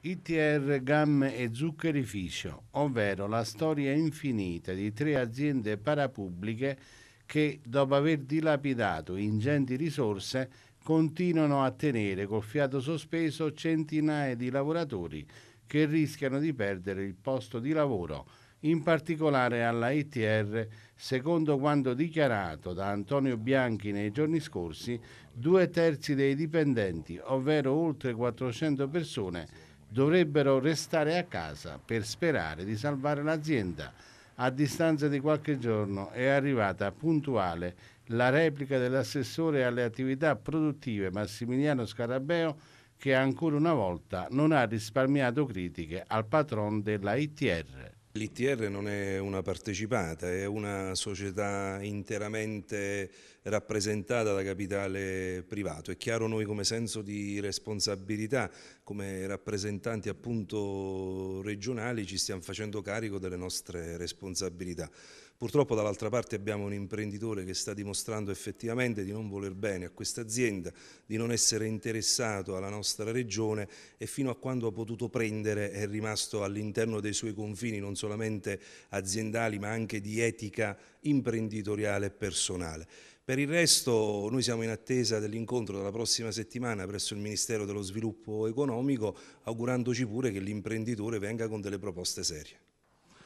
ITR Gamme e Zuccherificio, ovvero la storia infinita di tre aziende parapubbliche che, dopo aver dilapidato ingenti risorse, continuano a tenere col fiato sospeso centinaia di lavoratori che rischiano di perdere il posto di lavoro, in particolare alla ITR, secondo quanto dichiarato da Antonio Bianchi nei giorni scorsi, due terzi dei dipendenti, ovvero oltre 400 persone, dovrebbero restare a casa per sperare di salvare l'azienda. A distanza di qualche giorno è arrivata puntuale la replica dell'assessore alle attività produttive Massimiliano Scarabeo che ancora una volta non ha risparmiato critiche al patron della ITR. L'ITR non è una partecipata, è una società interamente rappresentata da capitale privato. È chiaro noi come senso di responsabilità, come rappresentanti appunto regionali ci stiamo facendo carico delle nostre responsabilità. Purtroppo dall'altra parte abbiamo un imprenditore che sta dimostrando effettivamente di non voler bene a questa azienda, di non essere interessato alla nostra regione e fino a quando ha potuto prendere è rimasto all'interno dei suoi confini non solamente aziendali ma anche di etica imprenditoriale e personale. Per il resto noi siamo in attesa dell'incontro della prossima settimana presso il Ministero dello Sviluppo Economico, augurandoci pure che l'imprenditore venga con delle proposte serie.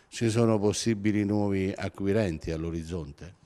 Ci sono possibili nuovi acquirenti all'orizzonte?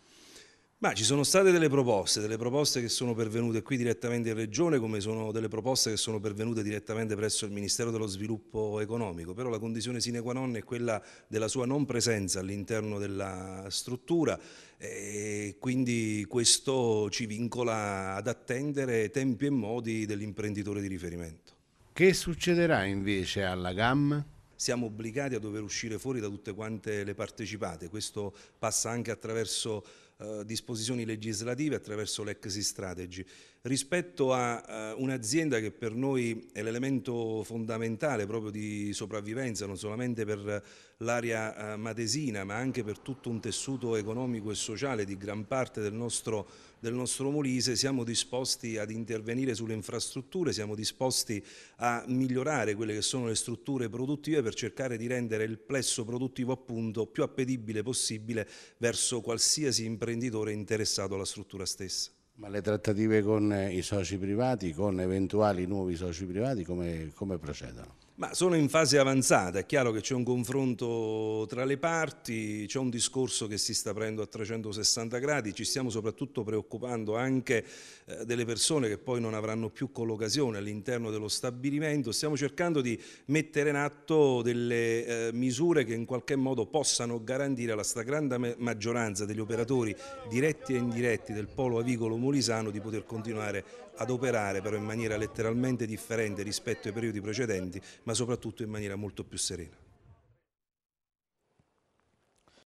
Ma ci sono state delle proposte, delle proposte che sono pervenute qui direttamente in Regione, come sono delle proposte che sono pervenute direttamente presso il Ministero dello Sviluppo Economico, però la condizione sine qua non è quella della sua non presenza all'interno della struttura e quindi questo ci vincola ad attendere tempi e modi dell'imprenditore di riferimento. Che succederà invece alla GAM? siamo obbligati a dover uscire fuori da tutte quante le partecipate, questo passa anche attraverso eh, disposizioni legislative attraverso l'Exit Strategy. Rispetto a eh, un'azienda che per noi è l'elemento fondamentale proprio di sopravvivenza, non solamente per l'area eh, matesina, ma anche per tutto un tessuto economico e sociale di gran parte del nostro, del nostro Molise, siamo disposti ad intervenire sulle infrastrutture, siamo disposti a migliorare quelle che sono le strutture produttive per cercare di rendere il plesso produttivo appunto più appetibile possibile verso qualsiasi impresa imprenditore interessato alla struttura stessa. Ma le trattative con eh, i soci privati, con eventuali nuovi soci privati, come, come procedono? Ma sono in fase avanzata, è chiaro che c'è un confronto tra le parti, c'è un discorso che si sta aprendo a 360 gradi, ci stiamo soprattutto preoccupando anche eh, delle persone che poi non avranno più collocazione all'interno dello stabilimento, stiamo cercando di mettere in atto delle eh, misure che in qualche modo possano garantire alla stragrande maggioranza degli operatori diretti e indiretti del polo avicolo Mulisano di poter continuare ad operare però in maniera letteralmente differente rispetto ai periodi precedenti ma soprattutto in maniera molto più serena.